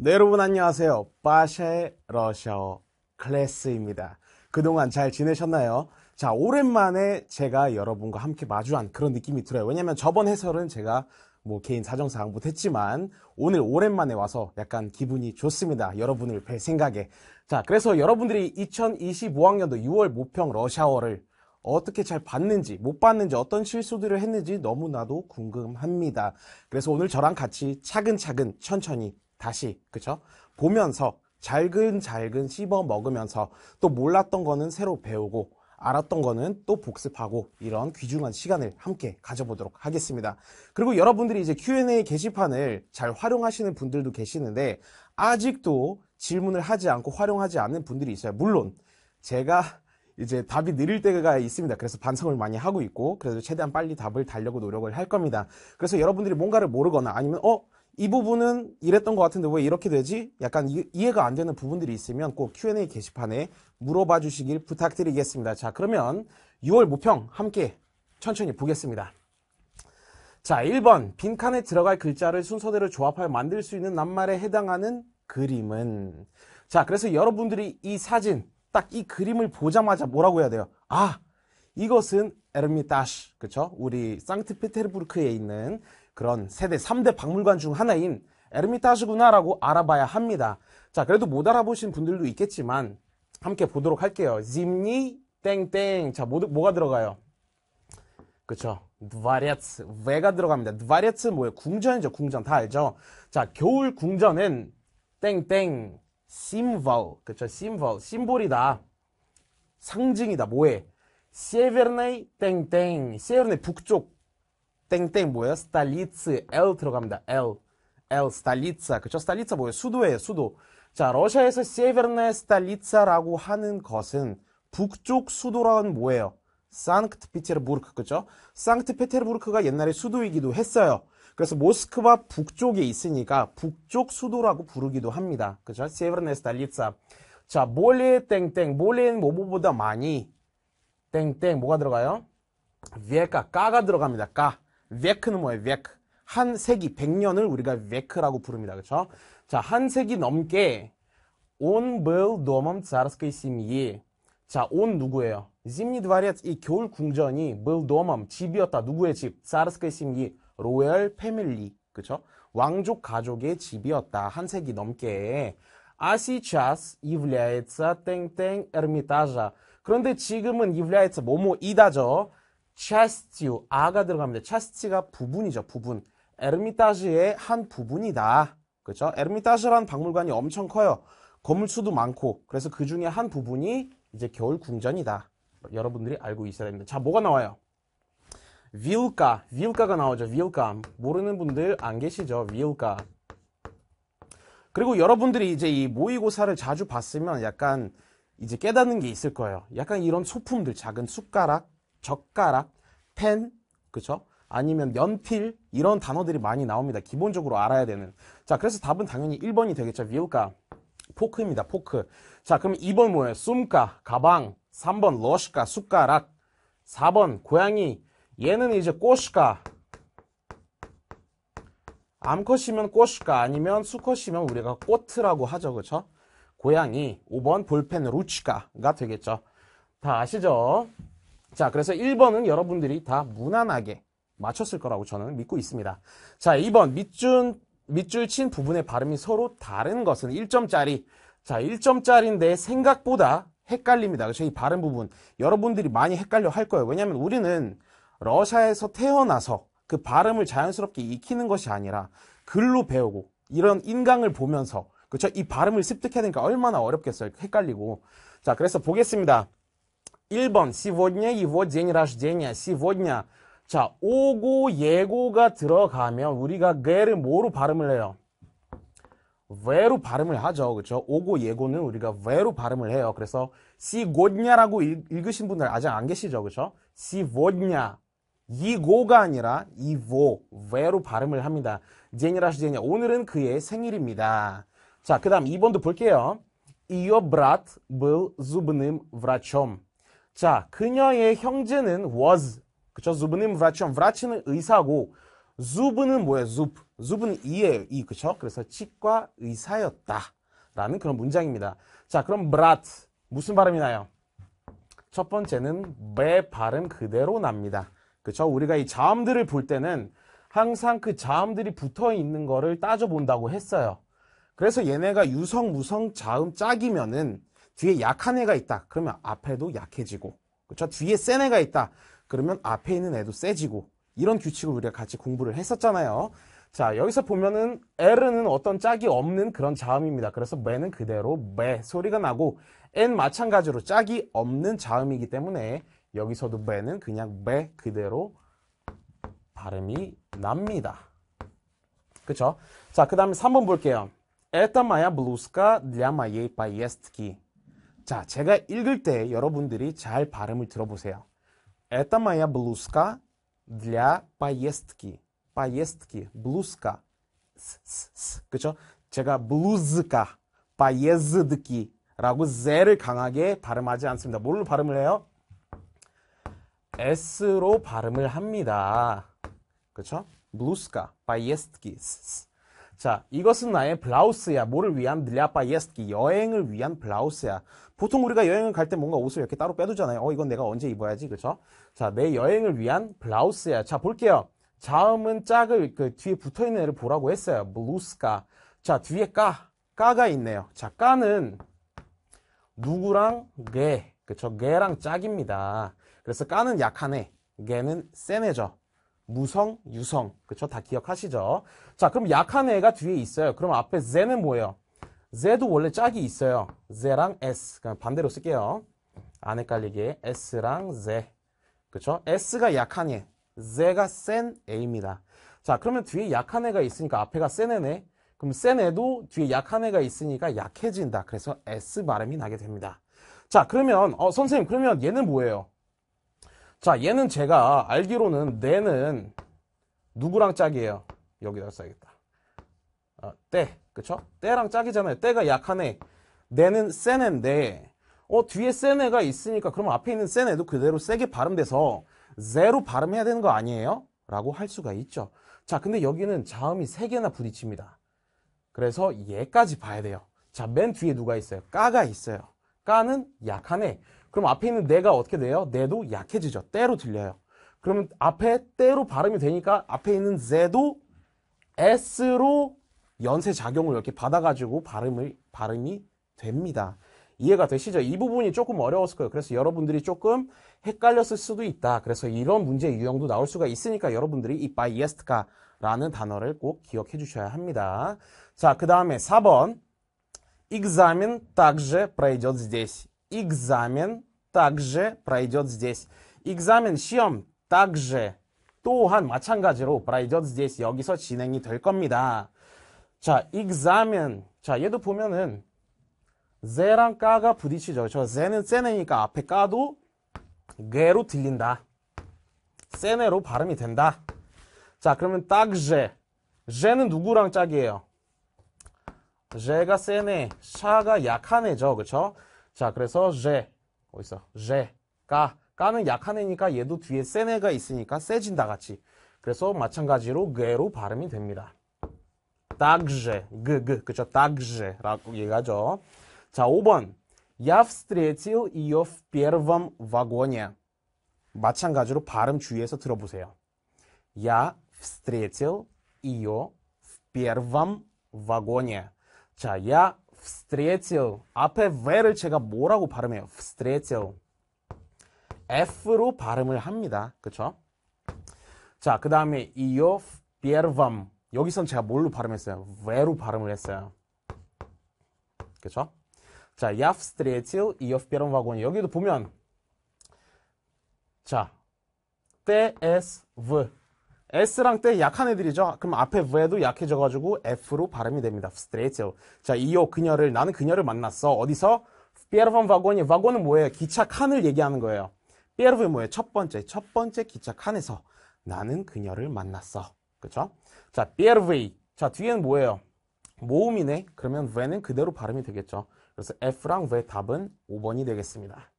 네, 여러분 안녕하세요. 빠샤 러시아어 클래스입니다. 그동안 잘 지내셨나요? 자, 오랜만에 제가 여러분과 함께 마주한 그런 느낌이 들어요. 왜냐면 저번 해설은 제가 뭐 개인 사정상 못했지만 오늘 오랜만에 와서 약간 기분이 좋습니다. 여러분을 뵐 생각에. 자, 그래서 여러분들이 2025학년도 6월 모평 러시아어를 어떻게 잘 봤는지 못 봤는지 어떤 실수들을 했는지 너무나도 궁금합니다. 그래서 오늘 저랑 같이 차근차근 천천히 다시 그쵸? 보면서 잘근잘근 씹어 먹으면서 또 몰랐던 거는 새로 배우고 알았던 거는 또 복습하고 이런 귀중한 시간을 함께 가져보도록 하겠습니다. 그리고 여러분들이 이제 Q&A 게시판을 잘 활용하시는 분들도 계시는데 아직도 질문을 하지 않고 활용하지 않는 분들이 있어요. 물론 제가 이제 답이 느릴 때가 있습니다. 그래서 반성을 많이 하고 있고 그래도 최대한 빨리 답을 달려고 노력을 할 겁니다. 그래서 여러분들이 뭔가를 모르거나 아니면 어이 부분은 이랬던 것 같은데 왜 이렇게 되지? 약간 이, 이해가 안 되는 부분들이 있으면 꼭 Q&A 게시판에 물어봐 주시길 부탁드리겠습니다. 자, 그러면 6월 모평 함께 천천히 보겠습니다. 자, 1번 빈칸에 들어갈 글자를 순서대로 조합하여 만들 수 있는 낱말에 해당하는 그림은 자, 그래서 여러분들이 이 사진 딱 이 그림을 보자마자 뭐라고 해야 돼요? 아, 이것은 에르미타시, 그쵸? 우리 상트페테르부르크에 있는 그런 세대 3대 박물관 중 하나인 에르미타주구나라고 알아봐야 합니다. 자, 그래도 못 알아보신 분들도 있겠지만 함께 보도록 할게요. 짐니 땡땡. 자, 뭐, 뭐가 들어가요? 그쵸. 드바아츠 왜가 들어갑니다. 드바아츠 뭐예요? 궁전이죠. 궁전 다 알죠. 자, 겨울 궁전은 땡땡 심벌. 그쵸. 심벌. 심볼이다. 상징이다. 뭐에? 세베르네 땡땡. 세베르네 북쪽 땡땡 뭐예요? 스탈리츠 L 들어갑니다. L. L 스탈리츠 а 그쵸? 스탈리츠 뭐예요? 수도예요. 수도. 자, 러시아에서 세베르네 스탈리츠라고 하는 것은 북쪽 수도라는 뭐예요? 상트피테르부르크 그쵸? 상트피테르부르크가 옛날에 수도이기도 했어요. 그래서 모스크바 북쪽에 있으니까 북쪽 수도라고 부르기도 합니다. 그죠? 세베르네 스탈리츠 자, 몰레 땡땡. 몰레는 뭐뭐보다 많이 땡땡 뭐가 들어가요? 위에 까 까가 들어갑니다. 까. 베크는 뭐예요? 베크. 한 세기, 100년을 우리가 베크라고 부릅니다. 그렇죠? 자, 한 세기 넘게 온 н был домом царской семьи. 자, 온 누구예요? Зимний д в 이 겨울 궁전이 был домом, 집이었다. 누구의 집? царской семьи, 로열 패밀리. 그쵸? 왕족 가족의 집이었다. 한 세기 넘게. 아시 е й ч а с является 땡땡 에르미 и т а 그런데 지금은 является 뭐뭐이다죠. chastio, 아가 들어갑니다. chasti가 부분이죠, 부분. 에르미타지의 한 부분이다. 그렇죠? 에르미타지라는 박물관이 엄청 커요. 건물수도 많고 그래서 그 중에 한 부분이 이제 겨울 궁전이다. 여러분들이 알고 있어야 됩니다. 자, 뭐가 나와요? vilka, v 가 나오죠. v i l 모르는 분들 안 계시죠? v i l 그리고 여러분들이 이제 이 모의고사를 자주 봤으면 약간 이제 깨닫는 게 있을 거예요. 약간 이런 소품들, 작은 숟가락, 젓가락, 펜, 그쵸? 아니면 연필 이런 단어들이 많이 나옵니다. 기본적으로 알아야 되는. 자, 그래서 답은 당연히 1번이 되겠죠. 비우가 포크입니다. 포크. 자, 그럼 2번 뭐예요? 숨가, 가방. 3번 러시가, 숟가락. 4번 고양이. 얘는 이제 꼬시가. 암컷이면 꼬시가 아니면 수컷이면 우리가 꼬트라고 하죠. 그쵸 고양이. 5번 볼펜 루치가가 되겠죠. 다 아시죠? 자, 그래서 1번은 여러분들이 다 무난하게 맞췄을 거라고 저는 믿고 있습니다. 자, 2번 밑줄 밑줄 친 부분의 발음이 서로 다른 것은 1점짜리. 자, 1점짜리인데 생각보다 헷갈립니다. 그래서 이 발음 부분 여러분들이 많이 헷갈려 할 거예요. 왜냐하면 우리는 러시아에서 태어나서 그 발음을 자연스럽게 익히는 것이 아니라 글로 배우고 이런 인강을 보면서 그렇죠? 이 발음을 습득해야 되니까 얼마나 어렵겠어요. 헷갈리고. 자, 그래서 보겠습니다. 1번 сегодня его день рождения. сегодня 자, 오고 예고가 들어가면 우리가 게를 뭐로 발음을 해요? 외로 발음을 하죠. 그렇죠? 오고 예고는 우리가 외로 발음을 해요. 그래서 с е 냐라고 읽으신 분들 아직 안 계시죠. 그렇죠? с е 냐 о д 이고가 아니라 이고 외로 발음을 합니다. 제니라시 제냐 오늘은 그의 생일입니다. 자, 그다음 2번도 볼게요. Ее брат был зубным врачом. 자, 그녀의 형제는 was. 그쵸? zu브는 vracion. vraci는 의사고, zu브는 뭐예요? zub. zub는 이예요. 이. 그쵸? 그래서 치과 의사였다. 라는 그런 문장입니다. 자, 그럼 brat. 무슨 발음이 나요? 첫 번째는 배 발음 그대로 납니다. 그쵸? 우리가 이 자음들을 볼 때는 항상 그 자음들이 붙어 있는 거를 따져본다고 했어요. 그래서 얘네가 유성, 무성, 자음, 짝이면은 뒤에 약한 애가 있다. 그러면 앞에도 약해지고 그렇죠? 뒤에 센 애가 있다. 그러면 앞에 있는 애도 세지고 이런 규칙을 우리가 같이 공부를 했었잖아요. 자 여기서 보면은 L은 어떤 짝이 없는 그런 자음입니다. 그래서 매는 그대로 매 소리가 나고 N 마찬가지로 짝이 없는 자음이기 때문에 여기서도 매는 그냥 매 그대로 발음이 납니다. 그쵸? 자, 그 다음에 3번 볼게요. Это моя блузка для моей поездки. 자, 제가 읽을 때 여러분들이 잘 발음을 들어보세요. Это моя блузка для поездки. Поездки. Блузка. С-с-с. 그쵸? 제가 блузка, поезд기라고 з를 강하게 발음하지 않습니다. 뭘로 발음을 해요? s로 발음을 합니다. 그쵸? блузка, поездки. С-с. 자, 이것은 나의 블라우스야. 뭐를 위한 드랴빠 예스키 여행을 위한 블라우스야. 보통 우리가 여행을 갈 때 뭔가 옷을 이렇게 따로 빼두잖아요. 어, 이건 내가 언제 입어야지, 그쵸 자, 내 여행을 위한 블라우스야. 자, 볼게요. 자음은 짝을 그 뒤에 붙어 있는 애를 보라고 했어요. 블루스가. 자, 뒤에 까, 까가 있네요. 자, 까는 누구랑 게, 그쵸? 게랑 짝입니다. 그래서 까는 약하네 게는 센 애죠. 무성, 유성. 그쵸? 다 기억하시죠? 자, 그럼 약한 애가 뒤에 있어요. 그럼 앞에 z는 뭐예요? z도 원래 짝이 있어요. z랑 s. 그냥 반대로 쓸게요. 안 헷갈리게. s랑 z. 그쵸? s가 약한 애. z가 센 애입니다. 자, 그러면 뒤에 약한 애가 있으니까 앞에가 센 애네. 그럼 센 애도 뒤에 약한 애가 있으니까 약해진다. 그래서 s 발음이 나게 됩니다. 자, 그러면, 어, 선생님, 그러면 얘는 뭐예요? 자 얘는 제가 알기로는 내는 누구랑 짝이에요? 여기다 써야겠다. 아, 때, 그쵸? 때랑 짝이잖아요. 때가 약한 애. 내는 센 애인데 어 뒤에 센 애가 있으니까 그럼 앞에 있는 센 애도 그대로 세게 발음돼서 제로 발음해야 되는 거 아니에요? 라고 할 수가 있죠. 자 근데 여기는 자음이 세개나 부딪힙니다. 그래서 얘까지 봐야 돼요. 자맨 뒤에 누가 있어요? 까가 있어요. 까는 약한 애. 그럼 앞에 있는 내가 어떻게 돼요? 내도 약해지죠. 때로 들려요. 그러면 앞에 때로 발음이 되니까 앞에 있는 z도 s로 연쇄 작용을 이렇게 받아가지고 발음을 발음이 됩니다. 이해가 되시죠? 이 부분이 조금 어려웠을 거예요. 그래서 여러분들이 조금 헷갈렸을 수도 있다. 그래서 이런 문제 유형도 나올 수가 있으니까 여러분들이 이 바이에스트가라는 단어를 꼭 기억해 주셔야 합니다. 자, 그 다음에 4번. Examen н также пройдет здесь. экзамен также пройдет здесь. экзамен 시험 также 또한 마찬가지로 пройдет здесь 여기서 진행이 될 겁니다. 자, 익 x a 자, 얘도 보면은 z 랑 까가 부딪히죠. 저 ze는 세네니까 앞에 까도 게로 들린다. 세네로 발음이 된다. 자, 그러면 딱제. 제는 누구랑 짝이에요? 제가 세네, 샤가 약한 애죠. 그렇죠? 자, 그래서 제 어디 서 제가 까는 약한 애니까 얘도 뒤에 센 애가 있으니까 세진다 같이. 그래서 마찬가지로 게로 발음이 됩니다. 딱제 그, 그, 그쵸, 딱제라고 얘기하죠. 자, 5번. Я встретил ее в первом вагоне. 마찬가지로 발음 주의해서 들어보세요. Я встретил ее в первом вагоне. 자, я встретил. 앞에 왜를 제가 뭐라고 발음해요? встретил. F로 발음을 합니다. 그쵸? 자, 그 다음에 이어 первом. 여기선 제가 뭘로 발음했어요? 왜로 발음을 했어요. 그쵸? 자, я встретил ее в первом вагоне. 여기도 보면 자, ts, v S랑 때 약한 애들이죠. 그럼 앞에 V도 에 약해져가지고 F로 발음이 됩니다. Straight. 자, 이어 그녀를, 나는 그녀를 만났어. 어디서? Pierre v a g o n 은 뭐예요? 기차 칸을 얘기하는 거예요. Pierre는 뭐예요? 첫 번째, 첫 번째 기차 칸에서 나는 그녀를 만났어. 그쵸? 자, Pierre 자, 뒤에는 뭐예요? 모음이네. 그러면 V는 그대로 발음이 되겠죠. 그래서 F랑 V 의 답은 5번이 되겠습니다.